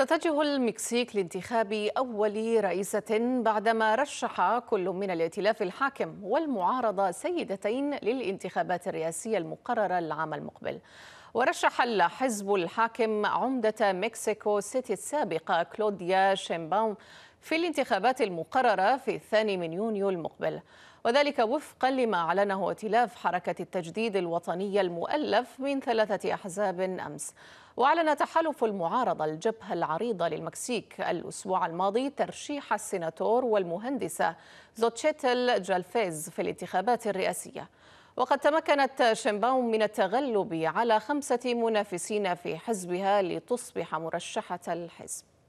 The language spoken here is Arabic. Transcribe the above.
تتجه المكسيك لانتخاب أول رئيسة بعدما رشح كل من الائتلاف الحاكم والمعارضة سيدتين للانتخابات الرئاسية المقررة العام المقبل ورشح الحزب الحاكم عمدة مكسيكو سيتي السابقة كلوديا شيمباوم في الانتخابات المقررة في الثاني من يونيو المقبل وذلك وفقا لما أعلنه ائتلاف حركة التجديد الوطنية المؤلف من ثلاثة أحزاب أمس وأعلن تحالف المعارضة الجبهة العريضة للمكسيك الأسبوع الماضي ترشيح السيناتور والمهندسة زوتشيتل جالفيز في الانتخابات الرئاسية وقد تمكنت شنباوم من التغلب على خمسة منافسين في حزبها لتصبح مرشحة الحزب